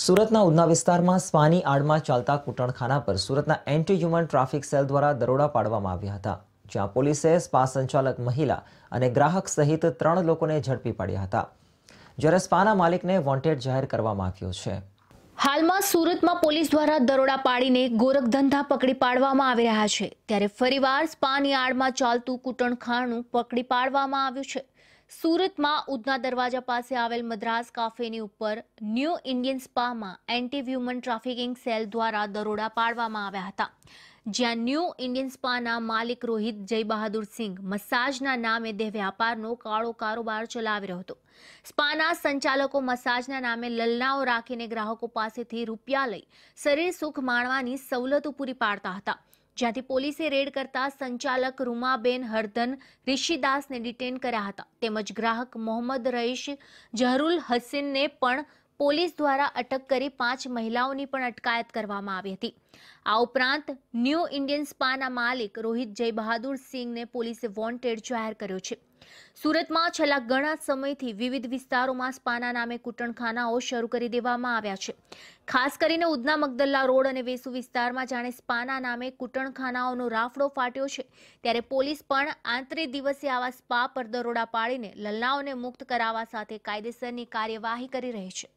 સુરતના ઉધના વિસ્તારમાં સ્વાની આડમાં ચાલતા કૂટણખાના પર સુરતના એન્ટી હ્યુમન ટ્રાફિક સેલ દ્વારા દરોડા પાડવામાં આવ્યા હતા જ્યાં પોલીસે સ્પા સંચાલક મહિલા અને ગ્રાહક સહિત ત્રણ લોકોને ઝડપી પાડ્યા હતા જ્યારે સ્પાના માલિકને વોન્ટેડ જાહેર કરવામાં આવ્યો છે હાલમાં સુરતમાં પોલીસ દ્વારા દરોડા પાડીને ગોરખધંધા પકડી પાડવામાં આવી રહ્યા છે ત્યારે ફરીવાર સ્પાની આડમાં ચાલતું કૂટણખાનું પકડી પાડવામાં આવ્યું છે સુરતમાં ઉદના દરવાજા પાસે આવેલ મદ્રાસ કાફેની ઉપર ન્યૂ ઇન્ડિયન સ્પામાં એન્ટી હ્યુમન ટ્રાફિકિંગ સેલ દ્વારા દરોડા પાડવામાં આવ્યા હતા જ્યાં ન્યૂ ઇન્ડિયન સ્પાના માલિક રોહિત જય બહાદુર સિંઘ મસાજના નામે દેહ વ્યાપારનો કાળો કારોબાર ચલાવી રહ્યો હતો સ્પાના સંચાલકો મસાજના નામે લલનાઓ રાખીને ગ્રાહકો પાસેથી રૂપિયા લઈ શરીર સુખ માણવાની સવલતો પૂરી પાડતા હતા જ્યાંથી પોલીસે રેડ કરતા સંચાલક રૂમાબેન હરધન ઋષિદાસને ડિટેન કર્યા હતા તેમજ ગ્રાહક મોહમ્મદ રઈશ જહરુલ હસીનને પણ પોલીસ દ્વારા અટક કરી પાંચ મહિલાઓની પણ અટકાયત કરવામાં આવી હતી આ ઉપરાંત ન્યૂ ઇન્ડિયન સ્પાના માલિક રોહિત જય બહાદુર સિંહને પોલીસે વોન્ટેડ જાહેર કર્યો છે સુરતમાં છેલ્લા ઘણા સમયથી વિવિધ વિસ્તારોમાં સ્પાના નામે કૂટણખાનાઓ શરૂ કરી દેવામાં આવ્યા છે ખાસ કરીને ઉદના મગદલ્લા રોડ અને વેસુ વિસ્તારમાં જાણે સ્પાના નામે કૂટણખાનાઓનો રાફડો ફાટ્યો છે ત્યારે પોલીસ પણ આંતરે દિવસે આવા સ્પા પર દરોડા પાડીને લલ્લાઓને મુક્ત કરાવવા સાથે કાયદેસરની કાર્યવાહી કરી રહી છે